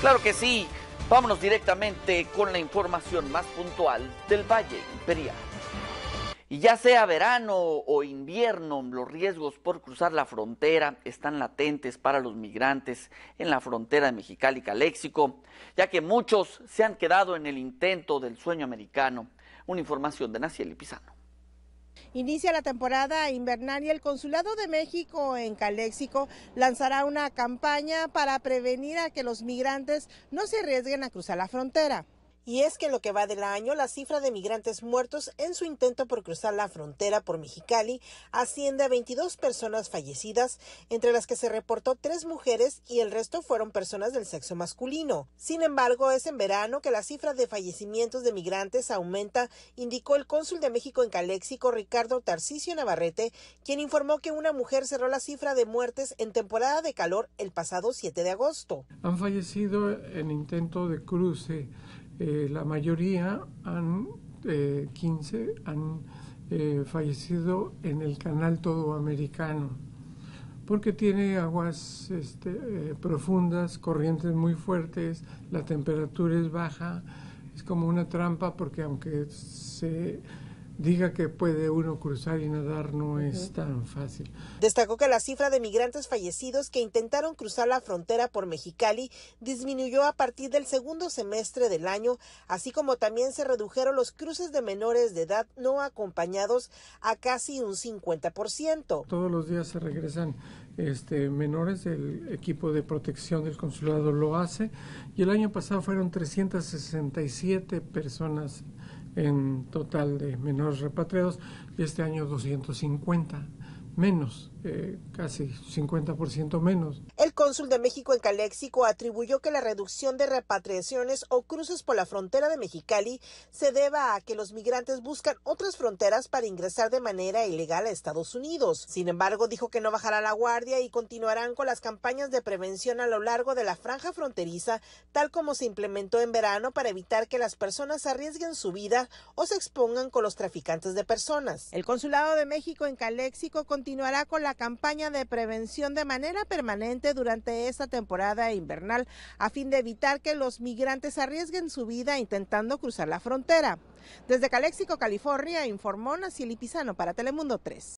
Claro que sí. Vámonos directamente con la información más puntual del Valle Imperial. Y ya sea verano o invierno, los riesgos por cruzar la frontera están latentes para los migrantes en la frontera de Mexicali y Caléxico, ya que muchos se han quedado en el intento del sueño americano. Una información de Naciel Pizano. Inicia la temporada invernal y el Consulado de México en Caléxico lanzará una campaña para prevenir a que los migrantes no se arriesguen a cruzar la frontera. Y es que en lo que va del año, la cifra de migrantes muertos en su intento por cruzar la frontera por Mexicali asciende a 22 personas fallecidas, entre las que se reportó tres mujeres y el resto fueron personas del sexo masculino. Sin embargo, es en verano que la cifra de fallecimientos de migrantes aumenta, indicó el cónsul de México en Caléxico, Ricardo Tarcisio Navarrete, quien informó que una mujer cerró la cifra de muertes en temporada de calor el pasado 7 de agosto. Han fallecido en intento de cruce eh, la mayoría han, 15 eh, han eh, fallecido en el canal todo americano porque tiene aguas este, profundas, corrientes muy fuertes, la temperatura es baja, es como una trampa porque aunque se diga que puede uno cruzar y nadar no es tan fácil. Destacó que la cifra de migrantes fallecidos que intentaron cruzar la frontera por Mexicali disminuyó a partir del segundo semestre del año, así como también se redujeron los cruces de menores de edad no acompañados a casi un 50%. Todos los días se regresan este, menores, el equipo de protección del consulado lo hace y el año pasado fueron 367 personas en total de menores repatriados y este año 250 menos, eh, casi 50% menos cónsul de México en Caléxico atribuyó que la reducción de repatriaciones o cruces por la frontera de Mexicali se deba a que los migrantes buscan otras fronteras para ingresar de manera ilegal a Estados Unidos. Sin embargo, dijo que no bajará la guardia y continuarán con las campañas de prevención a lo largo de la franja fronteriza, tal como se implementó en verano para evitar que las personas arriesguen su vida o se expongan con los traficantes de personas. El Consulado de México en Caléxico continuará con la campaña de prevención de manera permanente durante durante esta temporada invernal a fin de evitar que los migrantes arriesguen su vida intentando cruzar la frontera. Desde Calexico, California, informó Nacili Pizano para Telemundo 3.